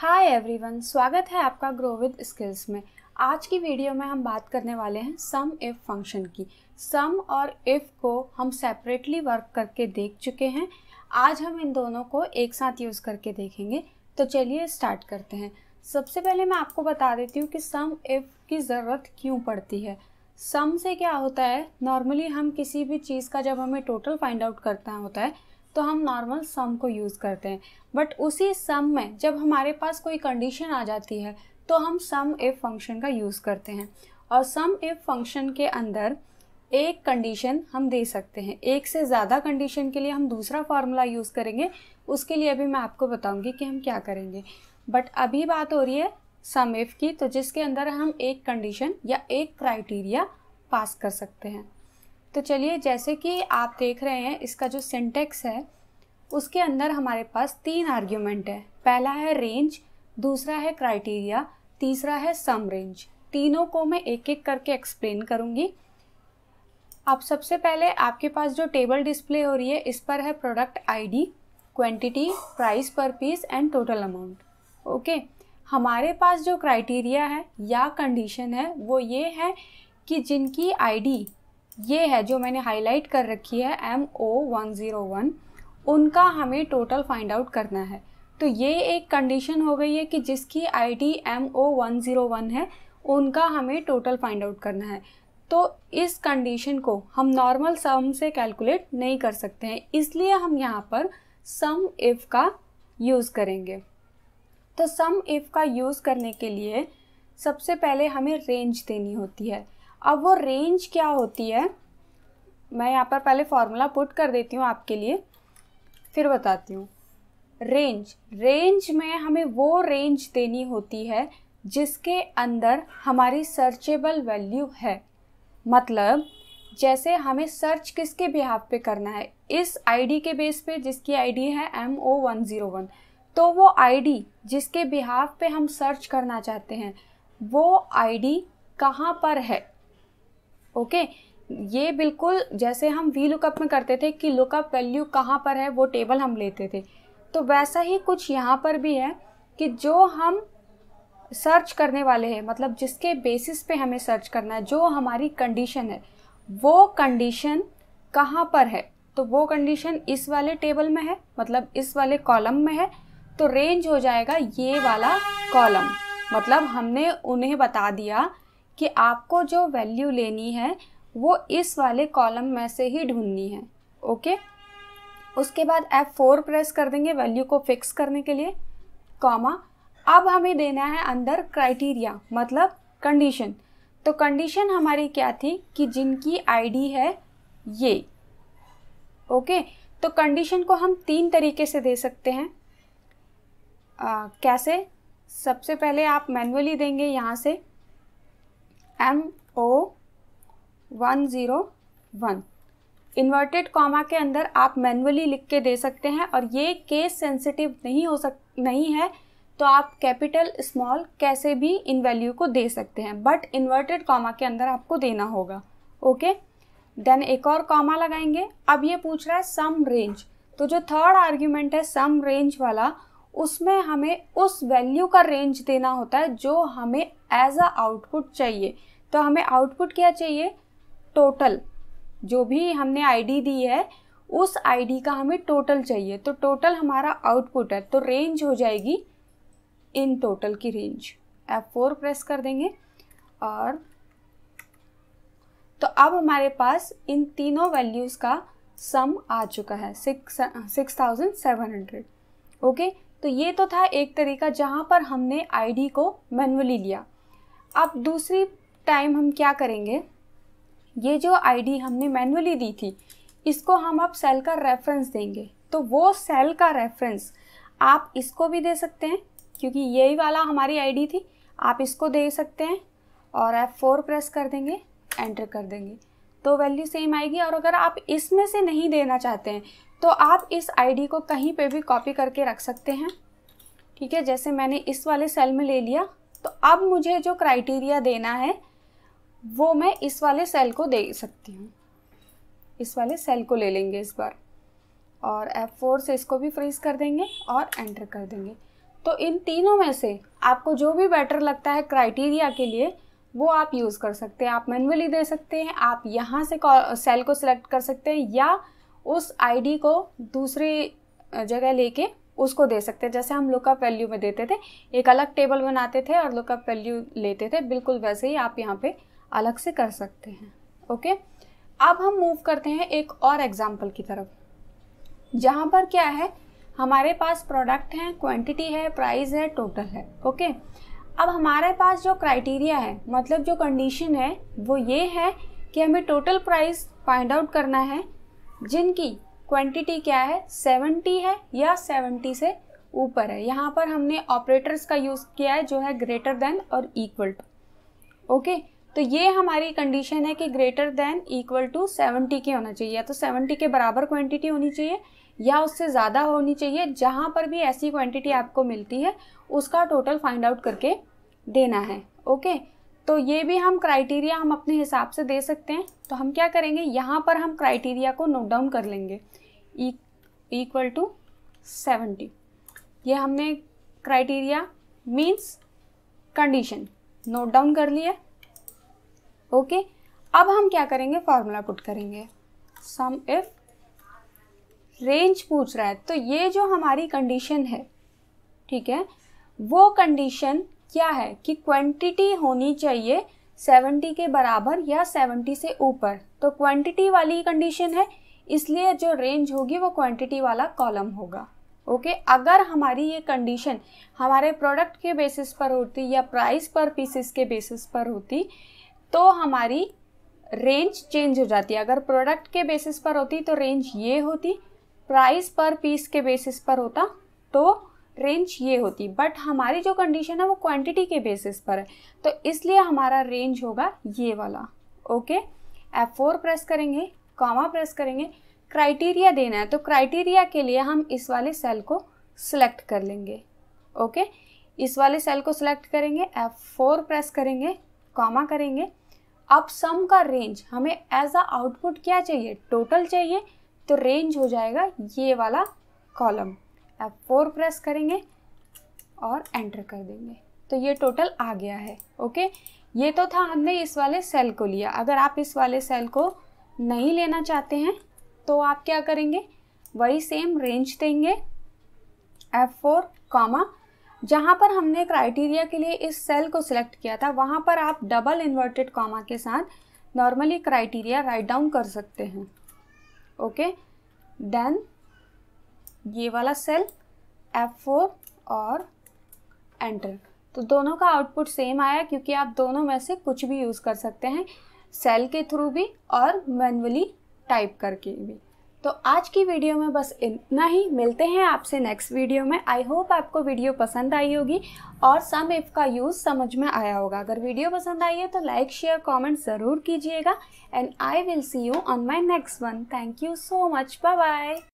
Hi everyone स्वागत है आपका ग्रो विद स्किल्स में आज की वीडियो में हम बात करने वाले हैं सम इफ़ फंक्शन की सम और इफ़ को हम सेपरेटली वर्क करके देख चुके हैं आज हम इन दोनों को एक साथ यूज़ करके देखेंगे तो चलिए स्टार्ट करते हैं सबसे पहले मैं आपको बता देती हूँ कि सम इफ़ की ज़रूरत क्यों पड़ती है सम से क्या होता है नॉर्मली हम किसी भी चीज़ का जब हमें टोटल फाइंड आउट करना होता है तो हम नॉर्मल सम को यूज़ करते हैं बट उसी सम में जब हमारे पास कोई कंडीशन आ जाती है तो हम सम इफ़ फंक्शन का यूज़ करते हैं और सम इफ़ फंक्शन के अंदर एक कंडीशन हम दे सकते हैं एक से ज़्यादा कंडीशन के लिए हम दूसरा फार्मूला यूज़ करेंगे उसके लिए अभी मैं आपको बताऊँगी कि हम क्या करेंगे बट अभी बात हो रही है सम इफ़ की तो जिसके अंदर हम एक कंडीशन या एक क्राइटेरिया पास कर सकते हैं तो चलिए जैसे कि आप देख रहे हैं इसका जो सिंटेक्स है उसके अंदर हमारे पास तीन आर्ग्यूमेंट है पहला है रेंज दूसरा है क्राइटेरिया तीसरा है सम रेंज तीनों को मैं एक एक करके एक्सप्लेन करूँगी आप सबसे पहले आपके पास जो टेबल डिस्प्ले हो रही है इस पर है product ID, quantity, price per piece and total amount okay हमारे पास जो क्राइटेरिया है या कंडीशन है वो ये है कि जिनकी आईडी ये है जो मैंने हाईलाइट कर रखी है M O one zero one उनका हमें टोटल फाइंड आउट करना है तो ये एक कंडीशन हो गई है कि जिसकी I D M O one zero one है उनका हमें टोटल फाइंड आउट करना है तो इस कंडीशन को हम नॉर्मल सम से कैलकुलेट नहीं कर सकते हैं इसलिए हम यहाँ पर सम इफ़ का यूज़ करेंगे तो सम इफ़ का यूज़ करने के लिए सबसे पहले हमें रेंज देनी होती है अब वो रेंज क्या होती है मैं यहाँ पर पहले फॉर्मूला पुट कर देती हूँ आपके लिए फिर बताती हूँ रेंज रेंज में हमें वो रेंज देनी होती है जिसके अंदर हमारी सर्चेबल वैल्यू है मतलब जैसे हमें सर्च किसके बिहाफ पे करना है इस आईडी के बेस पे जिसकी आईडी है M O one zero one तो वो आईडी जिसके बिहाफ पे हम सर्च करना चाहते हैं वो आईडी कहाँ पर है ओके ये बिल्कुल जैसे हम वी लुकअप में करते थे कि लुकअप वैल्यू कहाँ पर है वो टेबल हम लेते थे तो वैसा ही कुछ यहाँ पर भी है कि जो हम सर्च करने वाले हैं मतलब जिसके बेसिस पे हमें सर्च करना है जो हमारी कंडीशन है वो कंडीशन कहाँ पर है तो वो कंडीशन इस वाले टेबल में है मतलब इस वाले कॉलम में है तो रेंज हो जाएगा ये वाला कॉलम मतलब हमने उन्हें बता दिया कि आपको जो वैल्यू लेनी है वो इस वाले कॉलम में से ही ढूंढनी है ओके उसके बाद एफ फोर प्रेस कर देंगे वैल्यू को फिक्स करने के लिए कॉमा अब हमें देना है अंदर क्राइटेरिया मतलब कंडीशन तो कंडीशन हमारी क्या थी कि जिनकी आईडी है ये ओके तो कंडीशन को हम तीन तरीके से दे सकते हैं आ, कैसे सबसे पहले आप मैन्युअली देंगे यहाँ से M O one zero one inverted comma के अंदर आप मैनुअली लिख के दे सकते हैं और ये केस सेंसिटिव नहीं हो सक नहीं है तो आप कैपिटल स्मॉल कैसे भी इन वैल्यू को दे सकते हैं बट इन्वर्टेड कॉमा के अंदर आपको देना होगा ओके देन एक और कॉमा लगाएंगे अब ये पूछ रहा है सम रेंज तो जो थर्ड आर्ग्यूमेंट है सम रेंज वाला उसमें हमें उस वैल्यू का रेंज देना होता है जो हमें एज अ आउटपुट चाहिए तो हमें आउटपुट क्या चाहिए टोटल जो भी हमने आईडी दी है उस आईडी का हमें टोटल चाहिए तो टोटल हमारा आउटपुट है तो रेंज हो जाएगी इन टोटल की रेंज एफ फोर प्रेस कर देंगे और तो अब हमारे पास इन तीनों वैल्यूज़ का सम आ चुका है six six thousand seven hundred okay तो ये तो था एक तरीका जहाँ पर हमने आईडी को मैनुअली लिया अब दूसरी टाइम हम क्या करेंगे ये जो आईडी हमने मैनुअली दी थी इसको हम अब सेल का रेफरेंस देंगे तो वो सेल का रेफरेंस आप इसको भी दे सकते हैं क्योंकि यही वाला हमारी आईडी थी आप इसको दे सकते हैं और आप फोर प्रेस कर देंगे एंटर कर देंगे तो वैल्यू सेम आएगी और अगर आप इसमें से नहीं देना चाहते हैं तो आप इस आईडी को कहीं पे भी कॉपी करके रख सकते हैं ठीक है जैसे मैंने इस वाले सेल में ले लिया अब मुझे जो क्राइटेरिया देना है वो मैं इस वाले सेल को दे सकती हूँ इस वाले सेल को ले लेंगे इस बार और F4 से इसको भी फ्रीज कर देंगे और एंटर कर देंगे तो इन तीनों में से आपको जो भी बेटर लगता है क्राइटेरिया के लिए वो आप यूज़ कर सकते हैं आप मैनुअली दे सकते हैं आप यहाँ से सेल को सिलेक्ट कर सकते हैं या उस आईडी को दूसरी जगह लेके उसको दे सकते हैं जैसे हम लुकअप वैल्यू में देते थे एक अलग टेबल बनाते थे और लुकअप वैल्यू लेते थे बिल्कुल वैसे ही आप यहाँ पे अलग से कर सकते हैं ओके अब हम मूव करते हैं एक और एग्जाम्पल की तरफ जहाँ पर क्या है हमारे पास प्रोडक्ट हैं क्वान्टिटी है प्राइस है टोटल है ओके अब हमारे पास जो क्राइटेरिया है मतलब जो कंडीशन है वो ये है कि हमें टोटल प्राइस फाइंड आउट करना है जिनकी क्वांटिटी क्या है 70 है या 70 से ऊपर है यहाँ पर हमने ऑपरेटर्स का यूज़ किया है जो है ग्रेटर देन और इक्वल टू ओके तो ये हमारी कंडीशन है कि ग्रेटर देन इक्वल टू 70 के होना चाहिए या तो 70 के बराबर क्वांटिटी होनी चाहिए या उससे ज़्यादा होनी चाहिए जहाँ पर भी ऐसी क्वांटिटी आपको मिलती है उसका टोटल फाइंड आउट करके देना है ओके तो ये भी हम क्राइटेरिया हम अपने हिसाब से दे सकते हैं तो हम क्या करेंगे यहाँ पर हम क्राइटेरिया को नोट डाउन कर लेंगे इक्वल टू सेवेंटी ये हमने criteria means condition note down कर लिया ओके अब हम क्या करेंगे फॉर्मूला पुट करेंगे सम इफ रेंज पूछ रहा है तो ये जो हमारी कंडीशन है ठीक है वो कंडीशन क्या है कि क्वांटिटी होनी चाहिए 70 के बराबर या 70 से ऊपर तो क्वांटिटी वाली कंडीशन है इसलिए जो रेंज होगी वो क्वांटिटी वाला कॉलम होगा ओके okay? अगर हमारी ये कंडीशन हमारे प्रोडक्ट के बेसिस पर होती या प्राइस पर पीसेस के बेसिस पर होती तो हमारी रेंज चेंज हो जाती अगर प्रोडक्ट के बेसिस पर होती तो रेंज ये होती प्राइस पर पीस के बेसिस पर होता तो रेंज ये होती बट हमारी जो कंडीशन है वो क्वांटिटी के बेसिस पर है तो इसलिए हमारा रेंज होगा ये वाला ओके एफ फोर प्रेस करेंगे कॉमा प्रेस करेंगे क्राइटेरिया देना है तो क्राइटेरिया के लिए हम इस वाले सेल को सिलेक्ट कर लेंगे ओके इस वाले सेल को सिलेक्ट करेंगे एफ फोर प्रेस करेंगे कॉमा करेंगे अब सम का रेंज हमें एज अ आउटपुट क्या चाहिए टोटल चाहिए तो रेंज हो जाएगा ये वाला कॉलम एफ फोर प्रेस करेंगे और एंटर कर देंगे तो ये टोटल आ गया है ओके ये तो था हमने इस वाले सेल को लिया अगर आप इस वाले सेल को नहीं लेना चाहते हैं तो आप क्या करेंगे वही सेम रेंज देंगे एफ फोर कॉमा जहाँ पर हमने क्राइटेरिया के लिए इस सेल को सिलेक्ट किया था वहाँ पर आप डबल इन्वर्टेड कॉमा के साथ नॉर्मली क्राइटेरिया राइट डाउन कर सकते हैं ओके देन ये वाला सेल F4 और एंटर तो दोनों का आउटपुट सेम आया क्योंकि आप दोनों में से कुछ भी यूज़ कर सकते हैं सेल के थ्रू भी और मैनुअली टाइप करके भी तो आज की वीडियो में बस इतना ही मिलते हैं आपसे नेक्स्ट वीडियो में आई होप आपको वीडियो पसंद आई होगी और सम इफ़ का यूज़ समझ में आया होगा अगर वीडियो पसंद आई है तो लाइक शेयर कमेंट ज़रूर कीजिएगा and I will see you on my next one thank you so much bye bye